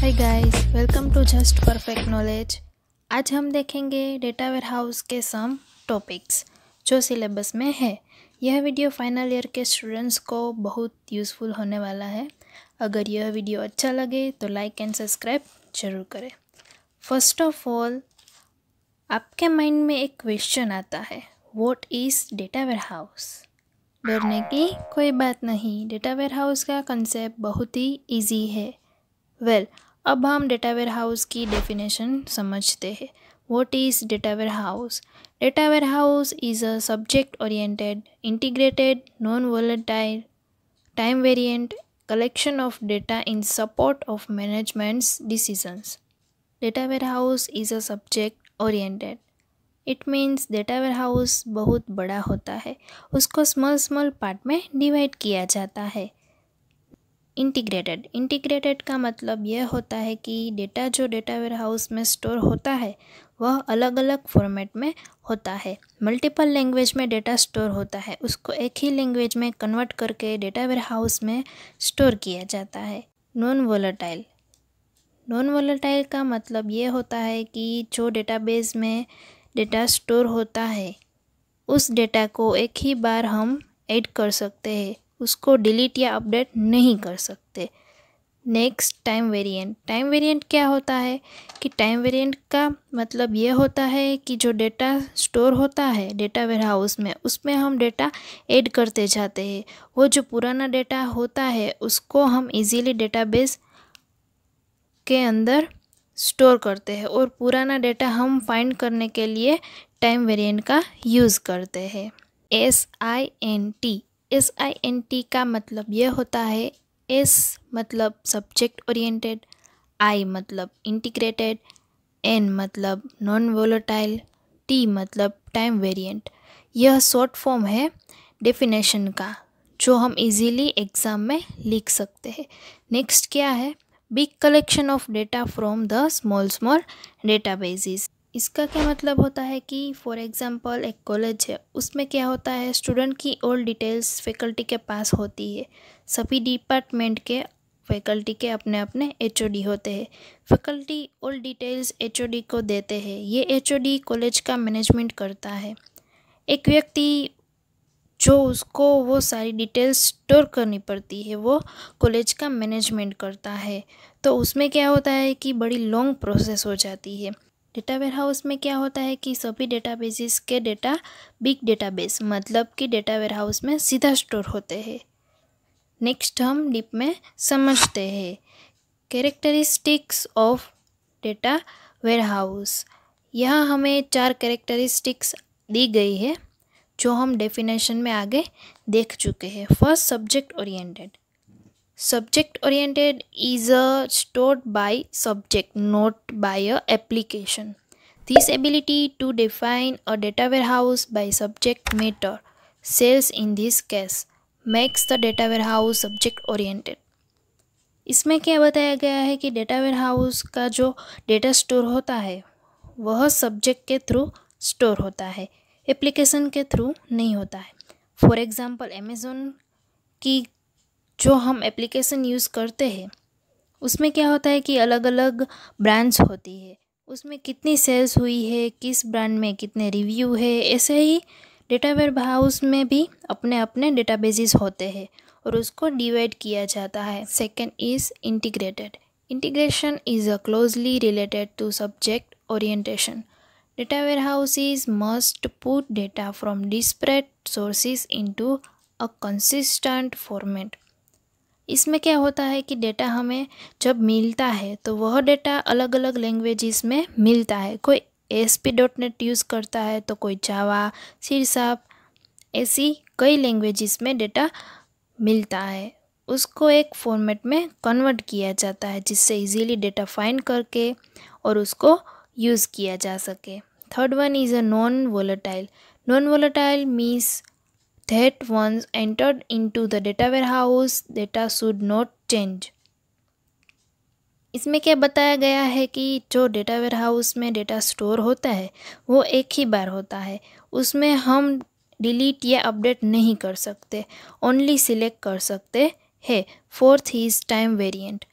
Hi guys welcome to just perfect knowledge आज हम देखेंगे डेटा वेयर हाउस के सम टॉपिक्स जो सिलेबस में है यह वीडियो फाइनल ईयर के स्टूडेंट्स को बहुत यूज़फुल होने वाला है अगर यह वीडियो अच्छा लगे तो लाइक एंड सब्सक्राइब जरूर करें फर्स्ट ऑफ ऑल आपके माइंड में एक क्वेश्चन आता है what is data warehouse डरने की कोई बात नहीं डेटा वेयर हाउस का कंसेप्ट बहुत ही ईजी है वेल well, अब हम डेटा वेयर हाउस की डेफिनेशन समझते हैं what is data warehouse data warehouse is a subject oriented integrated non volatile time variant collection of data in support of management's decisions data warehouse is a subject oriented it means data warehouse बहुत बड़ा होता है उसको small small part में divide किया जाता है integrated integrated का मतलब यह होता है कि डेटा जो डेटा वेयर हाउस में स्टोर होता है वह अलग अलग फॉर्मेट में होता है मल्टीपल लैंग्वेज में डेटा स्टोर होता है उसको एक ही लैंग्वेज में कन्वर्ट करके डेटा वेयर हाउस में स्टोर किया जाता है नॉन वोलाटाइल नॉन वोलाटाइल का मतलब यह होता है कि जो डेटाबेस में डेटा स्टोर होता है उस डेटा को एक ही बार हम ऐड कर सकते हैं उसको डिलीट या अपडेट नहीं कर सकते next time variant time variant क्या होता है कि टाइम वेरिएंट का मतलब ये होता है कि जो डेटा स्टोर होता है डेटा वेयर हाउस में उसमें हम डेटा ऐड करते जाते हैं वो जो पुराना डेटा होता है उसको हम इजीली डेटाबेस के अंदर स्टोर करते हैं और पुराना डेटा हम फाइंड करने के लिए टाइम वेरिएंट का यूज़ करते हैं S I N T S I N T का मतलब यह होता है एस मतलब सब्जेक्ट ओरिएंटेड आई मतलब इंटीग्रेटेड एन मतलब नॉन वोलोटाइल टी मतलब टाइम वेरिएंट यह शॉर्ट फॉर्म है डेफिनेशन का जो हम इजीली एग्ज़ाम में लिख सकते हैं नेक्स्ट क्या है big collection of data from the small small databases इसका क्या मतलब होता है कि फॉर एग्ज़ाम्पल एक कॉलेज है उसमें क्या होता है स्टूडेंट की ऑल डिटेल्स फैकल्टी के पास होती है सभी डिपार्टमेंट के फैकल्टी के अपने अपने एच होते हैं फैकल्टी ऑल डिटेल्स एच को देते हैं ये एच कॉलेज का मैनेजमेंट करता है एक व्यक्ति जो उसको वो सारी डिटेल्स स्टोर करनी पड़ती है वो कॉलेज का मैनेजमेंट करता है तो उसमें क्या होता है कि बड़ी लॉन्ग प्रोसेस हो जाती है डेटा वेयर हाउस में क्या होता है कि सभी डेटाबेसिस के डेटा बिग डेटाबेस मतलब कि डेटा वेयर हाउस में सीधा स्टोर होते हैं नेक्स्ट हम डिप में समझते हैं characteristics of data warehouse यहाँ हमें चार कैरेक्टरिस्टिक्स दी गई है जो हम डेफिनेशन में आगे देख चुके हैं first subject oriented Subject oriented is a taught by subject, not by a application. This ability to define a data warehouse by subject matter, sales in this case, makes the data warehouse subject oriented. इसमें क्या बताया गया है कि data warehouse का जो data store होता है वह सब्जेक्ट के थ्रू स्टोर होता है एप्लीकेशन के थ्रू नहीं होता है फॉर एग्ज़ाम्पल अमेज़ोन की जो हम एप्लीकेशन यूज़ करते हैं उसमें क्या होता है कि अलग अलग ब्रांड्स होती है उसमें कितनी सेल्स हुई है किस ब्रांड में कितने रिव्यू है ऐसे ही डेटा वेयर हाउस में भी अपने अपने डेटाबेसिस होते हैं और उसको डिवाइड किया जाता है second is integrated integration is a closely related to subject orientation Data warehouses must put data from disparate sources into a consistent format इसमें क्या होता है कि डेटा हमें जब मिलता है तो वह डेटा अलग अलग लैंग्वेजेस में मिलता है कोई S P dot net use करता है तो कोई जावा सिरसाप ऐसी कई लैंग्वेजेस में डेटा मिलता है उसको एक फॉर्मेट में कन्वर्ट किया जाता है जिससे इजीली डेटा फाइंड करके और उसको यूज़ किया जा सके third one is a non volatile non volatile means that once entered into the data warehouse data should not change इसमें क्या बताया गया है कि जो डेटा हाउस में डेटा स्टोर होता है वो एक ही बार होता है उसमें हम डिलीट या अपडेट नहीं कर सकते ओनली सिलेक्ट कर सकते हैं फोर्थ इज टाइम वेरिएंट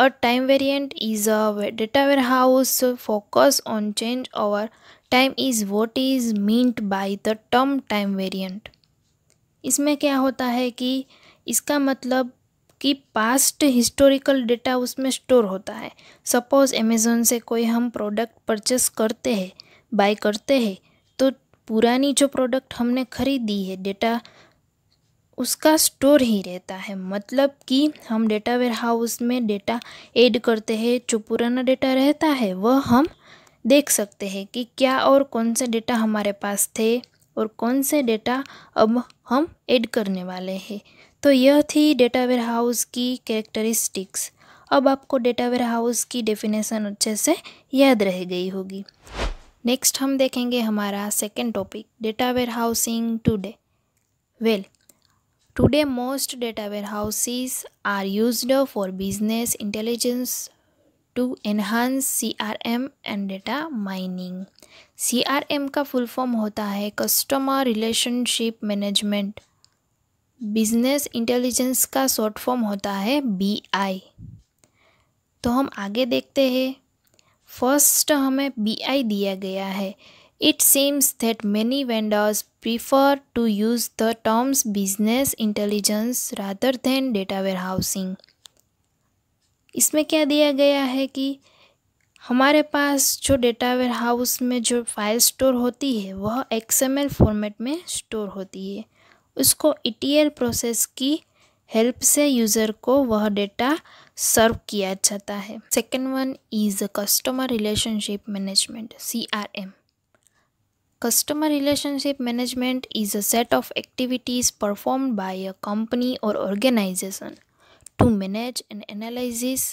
और time variant is a data house focus on change over time is what is meant by the term time variant इसमें क्या होता है कि इसका मतलब कि पास्ट हिस्टोरिकल डेटा उसमें स्टोर होता है सपोज़ अमेज़ोन से कोई हम प्रोडक्ट परचेस करते हैं बाय करते हैं तो पुरानी जो प्रोडक्ट हमने खरीदी है डेटा उसका स्टोर ही रहता है मतलब कि हम डेटा वेयर हाउस में डेटा ऐड करते हैं जो पुराना डेटा रहता है वह हम देख सकते हैं कि क्या और कौन से डेटा हमारे पास थे और कौन से डेटा अब हम ऐड करने वाले हैं तो यह थी डेटा वेयर हाउस की कैरेक्टरिस्टिक्स अब आपको डेटा वेयर हाउस की डेफिनेशन अच्छे से याद रह गई होगी नेक्स्ट हम देखेंगे हमारा second topic data warehousing today well today most data warehouses are used for business intelligence to enhance M and data mining C R M का फुल फॉर्म होता है customer relationship management business intelligence का short form होता है B I तो हम आगे देखते हैं फर्स्ट हमें बी आई दिया गया है it seems that many vendors prefer to use the terms business intelligence rather than data warehousing इसमें क्या दिया गया है कि हमारे पास जो डेटा वेयर हाउस में जो फाइल स्टोर होती है वह एक्सएमएल फॉर्मेट में स्टोर होती है उसको ई प्रोसेस की हेल्प से यूज़र को वह डेटा सर्व किया जाता है second one is customer relationship management C R M management is a set of activities perform by a company और organization to manage and analyze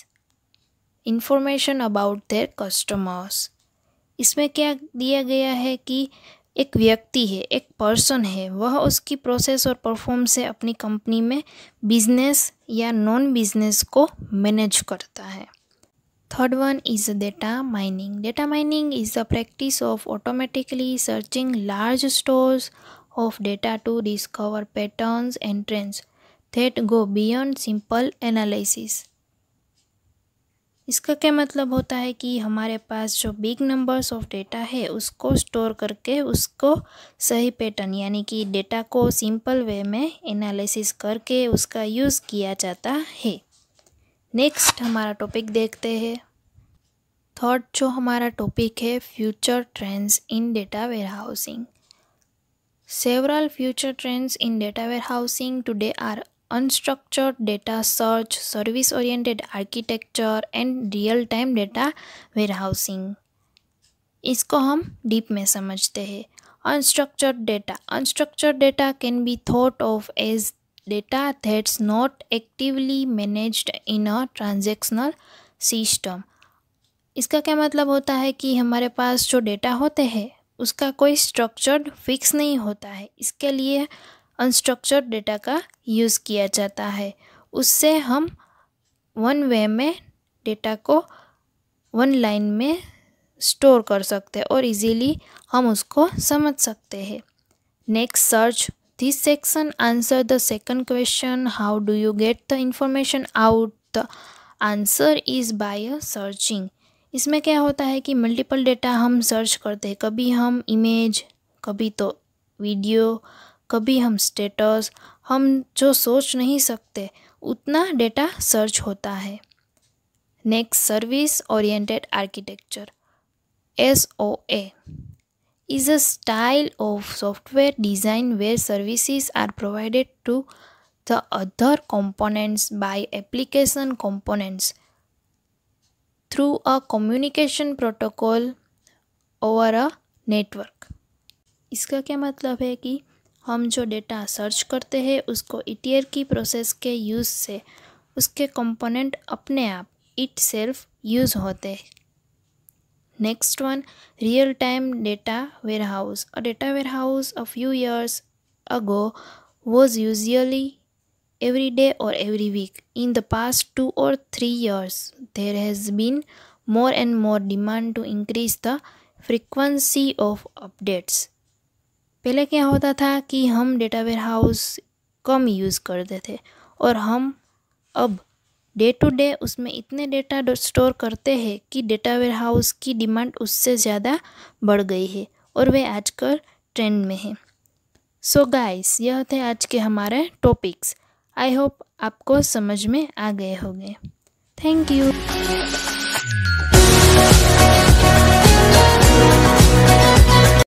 information about their customers इसमें क्या दिया गया है कि एक व्यक्ति है एक पर्सन है वह उसकी प्रोसेस और परफॉर्म से अपनी कंपनी में बिजनेस या नॉन बिजनेस को मैनेज करता है third one is data mining data mining is the practice of automatically searching large stores of data to discover patterns and trends that go beyond simple analysis इसका क्या मतलब होता है कि हमारे पास जो बिग नंबर्स ऑफ डेटा है उसको स्टोर करके उसको सही पैटर्न यानी कि डेटा को सिंपल वे में एनालिसिस करके उसका यूज़ किया जाता है नेक्स्ट हमारा टॉपिक देखते हैं थर्ड जो हमारा टॉपिक है future trends in data warehousing future trends in data warehousing today are unstructured data search service oriented architecture and real time data warehousing इसको हम डीप में समझते हैं unstructured data unstructured data can be thought of as data that's not actively managed in a transactional system इसका क्या मतलब होता है कि हमारे पास जो डेटा होते हैं उसका कोई स्ट्रक्चर्ड फिक्स नहीं होता है इसके लिए अनस्ट्रक्चर्ड डेटा का यूज़ किया जाता है उससे हम वन वे में डेटा को वन लाइन में स्टोर कर सकते हैं और इजीली हम उसको समझ सकते हैं next search this section answer the second question how do you get the information out the answer is by searching इसमें क्या होता है कि मल्टीपल डेटा हम सर्च करते हैं कभी हम इमेज कभी तो वीडियो कभी हम स्टेटस हम जो सोच नहीं सकते उतना डेटा सर्च होता है next service oriented architecture S O A is a style of software design where services are provided to the other components by application components through a communication protocol over a network इसका क्या मतलब है कि हम जो data search करते हैं उसको ई की प्रोसेस के यूज़ से उसके कंपोनेंट अपने आप इट सेल्फ यूज़ होते next one real time data warehouse a data warehouse a few years ago was usually every day और every week in the past two और three years there has been more and more demand to increase the frequency of updates पहले क्या होता था कि हम data warehouse कम use करते थे और हम अब डे टू डे उसमें इतने डेटा स्टोर करते हैं कि डेटा वेयर हाउस की डिमांड उससे ज़्यादा बढ़ गई है और वे आजकल ट्रेंड में है सो so गाइस यह थे आज के हमारे टॉपिक्स आई होप आपको समझ में आ गए होंगे थैंक यू